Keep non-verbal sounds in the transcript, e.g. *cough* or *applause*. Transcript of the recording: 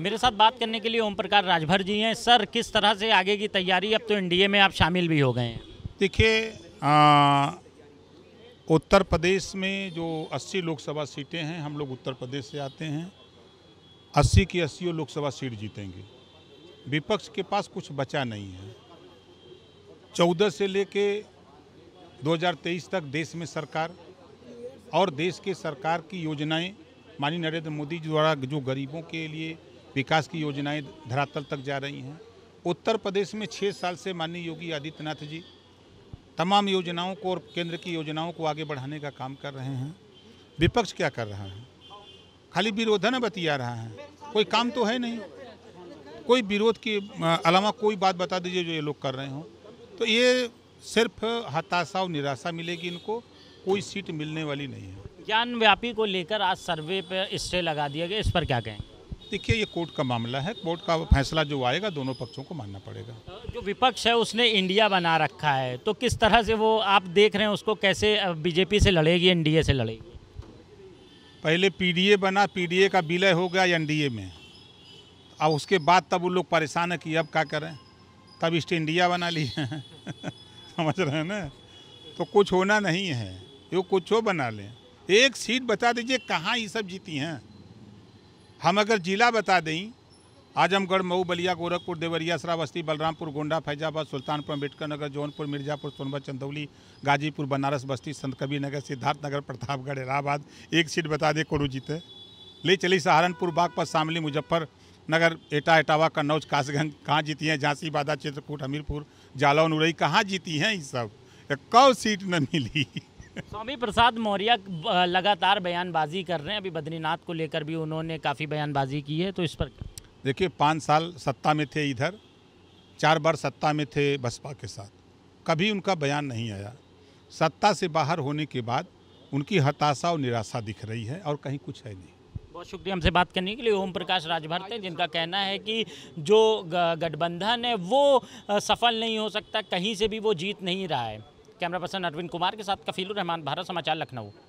मेरे साथ बात करने के लिए ओम प्रकाश राजभर जी हैं सर किस तरह से आगे की तैयारी अब तो एनडीए में आप शामिल भी हो गए हैं देखिए उत्तर प्रदेश में जो 80 लोकसभा सीटें हैं हम लोग उत्तर प्रदेश से आते हैं 80 की अस्सियों लोकसभा सीट जीतेंगे विपक्ष के पास कुछ बचा नहीं है 14 से लेके 2023 तक देश में सरकार और देश के सरकार की योजनाएं माननीय नरेंद्र मोदी जी द्वारा जो गरीबों के लिए विकास की योजनाएं धरातल तक जा रही हैं उत्तर प्रदेश में छः साल से माननीय योगी आदित्यनाथ जी तमाम योजनाओं को और केंद्र की योजनाओं को आगे बढ़ाने का काम कर रहे हैं विपक्ष क्या कर रहा है खाली विरोधन बतिया रहा है कोई काम तो है नहीं कोई विरोध के अलावा कोई बात बता दीजिए जो ये लोग कर रहे हों तो ये सिर्फ हताशा और निराशा मिलेगी इनको कोई सीट मिलने वाली नहीं है ज्ञान व्यापी को लेकर आज सर्वे पर स्टे लगा दिया गया इस पर क्या कहें देखिए ये कोर्ट का मामला है कोर्ट का फैसला जो आएगा दोनों पक्षों को मानना पड़ेगा जो विपक्ष है उसने इंडिया बना रखा है तो किस तरह से वो आप देख रहे हैं उसको कैसे बीजेपी से लड़ेगी एनडीए से लड़ेगी पहले पीडीए बना पीडीए का विलय हो गया एनडीए में अब उसके बाद तब वो लोग परेशान है कि अब क्या करें तब ईस्ट इंडिया बना ली है *laughs* समझ रहे हैं ना तो कुछ होना नहीं है जो कुछ हो बना लें एक सीट बता दीजिए कहाँ ये सब जीती हैं हम अगर जिला बता दें आजमगढ़ मऊ बलिया गोरखपुर देवरिया श्रावस्ती बलरामपुर गोंडा फैजाबाद सुल्तानपुर अम्बेडकर नगर जौनपुर मिर्जापुर सोनभद्र चंदौली गाजीपुर बनारस बस्ती संत कबीर नगर सिद्धार्थनगर प्रतापगढ़ इलाहाबाद एक सीट बता दे कोरू जीते ले चली सहारनपुर बागपत शामली मुजफ्फर नगर एटा एटावा कन्नौज कासगंज कहाँ जीती हैं झांसी बाधा चित्रकूट हमीरपुर जालौन उरई कहाँ जीती हैं ये सब कौ सीट न मिली स्वामी प्रसाद मौर्य लगातार बयानबाजी कर रहे हैं अभी बद्रीनाथ को लेकर भी उन्होंने काफ़ी बयानबाजी की है तो इस पर देखिए पाँच साल सत्ता में थे इधर चार बार सत्ता में थे बसपा के साथ कभी उनका बयान नहीं आया सत्ता से बाहर होने के बाद उनकी हताशा और निराशा दिख रही है और कहीं कुछ है नहीं बहुत शुक्रिया हमसे बात करने के लिए ओम प्रकाश राजभर थे जिनका कहना है कि जो गठबंधन है वो सफल नहीं हो सकता कहीं से भी वो जीत नहीं रहा है कैमरा पर्सन अरविंद कुमार के साथ कफीलुर रहमान भारत समाचार लखनऊ